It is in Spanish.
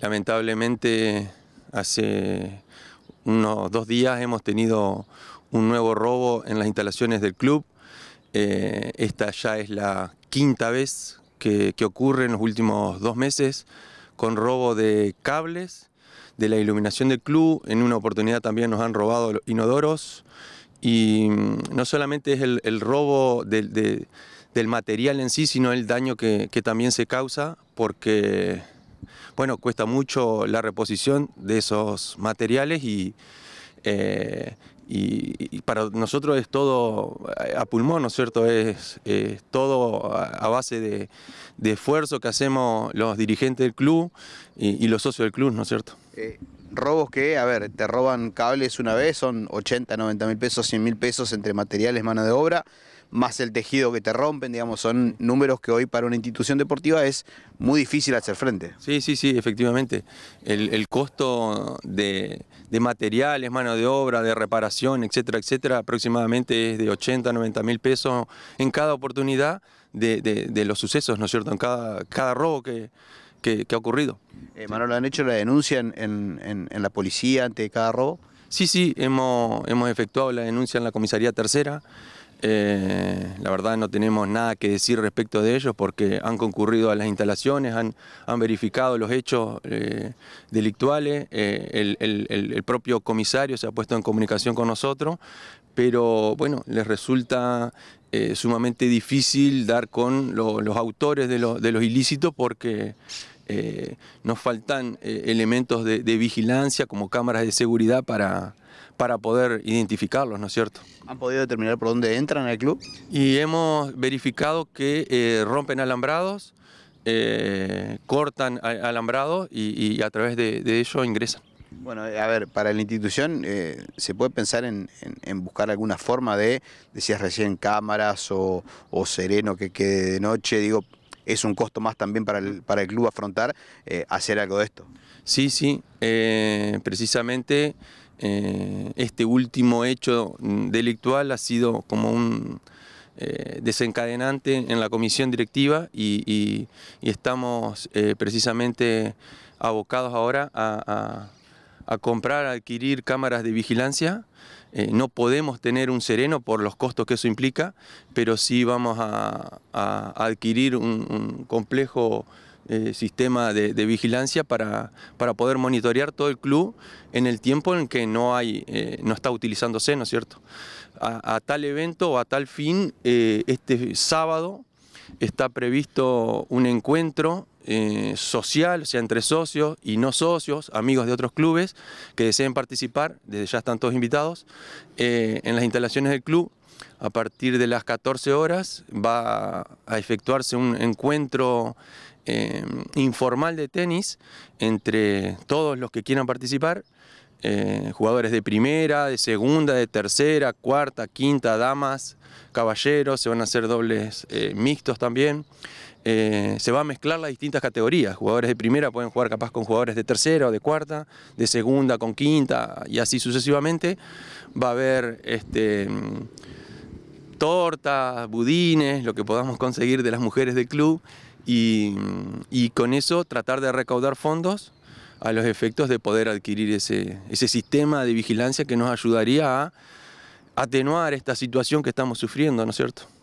Lamentablemente hace unos dos días hemos tenido un nuevo robo en las instalaciones del club. Eh, esta ya es la quinta vez que, ocurre en los últimos dos meses con robo de cables, de la iluminación del club. En una oportunidad también nos han robado inodoros. Y mm, no solamente es el, robo del material en sí, sino el daño que, que también se causa porque bueno, cuesta mucho la reposición de esos materiales y, eh, para nosotros es todo a pulmón, ¿no es cierto? Es, todo a base de, esfuerzo que hacemos los dirigentes del club y, los socios del club, ¿no es cierto? Eh, robos que, a ver, te roban cables una vez, son 80, 90 mil pesos, 100 mil pesos entre materiales, mano de obra, más el tejido que te rompen, digamos, son números que hoy para una institución deportiva es muy difícil hacer frente. Sí, sí, sí, efectivamente. El, costo de, materiales, mano de obra, de reparación, etcétera, etcétera, aproximadamente es de 80, 90 mil pesos en cada oportunidad de, los sucesos, ¿no es cierto? En cada, cada robo que ¿Qué ha ocurrido. Eh, Manolo, ¿han hecho la denuncia en, en, la policía ante cada robo? Sí, sí, hemos, hemos efectuado la denuncia en la comisaría tercera. Eh, la verdad no tenemos nada que decir respecto de ellos porque han concurrido a las instalaciones, han, verificado los hechos eh, delictuales, eh, el, propio comisario se ha puesto en comunicación con nosotros, pero bueno, les resulta sumamente difícil dar con los autores de, de los ilícitos porque... nos faltan elementos de vigilancia como cámaras de seguridad para, para poder identificarlos, ¿no es cierto? ¿Han podido determinar por dónde entran al club? Y hemos verificado que eh, rompen alambrados, eh, cortan alambrados y, a través de, de ello ingresan. Bueno, eh, a ver, para la institución, ¿se puede pensar en, buscar alguna forma de, decías recién, cámaras o, sereno que quede de noche? Digo, es un costo más también para el, club afrontar hacer algo de esto. Sí, sí, precisamente eh, este último hecho delictual ha sido como un eh, desencadenante en la comisión directiva y, estamos eh, precisamente abocados ahora a, comprar, adquirir cámaras de vigilancia. no podemos tener un sereno por los costos que eso implica, pero sí vamos a, adquirir un complejo eh, sistema de, vigilancia para, para, poder monitorear todo el club en el tiempo en que no, hay, eh, no está utilizándose, ¿no es cierto? A, tal evento o a tal fin, eh, este sábado está previsto un encuentro social, o sea, entre socios y no socios, amigos de otros clubes que deseen participar, desde ya están todos invitados, en las instalaciones del club a partir de las 14 horas va a efectuarse un encuentro Em, informal de tenis entre todos los que quieran participar, eh, jugadores de primera, de segunda, de tercera, cuarta, quinta, damas, caballeros, se van a hacer dobles eh, mixtos también. Eh, se va a mezclar las distintas categorías. Jugadores de primera pueden jugar capaz con jugadores de tercera o de cuarta, de segunda con quinta y así sucesivamente. Va a haber este, tortas, budines, lo que podamos conseguir de las mujeres del club y, con eso tratar de recaudar fondos a los efectos de poder adquirir ese, ese sistema de vigilancia que nos ayudaría a atenuar esta situación que estamos sufriendo, ¿no es cierto?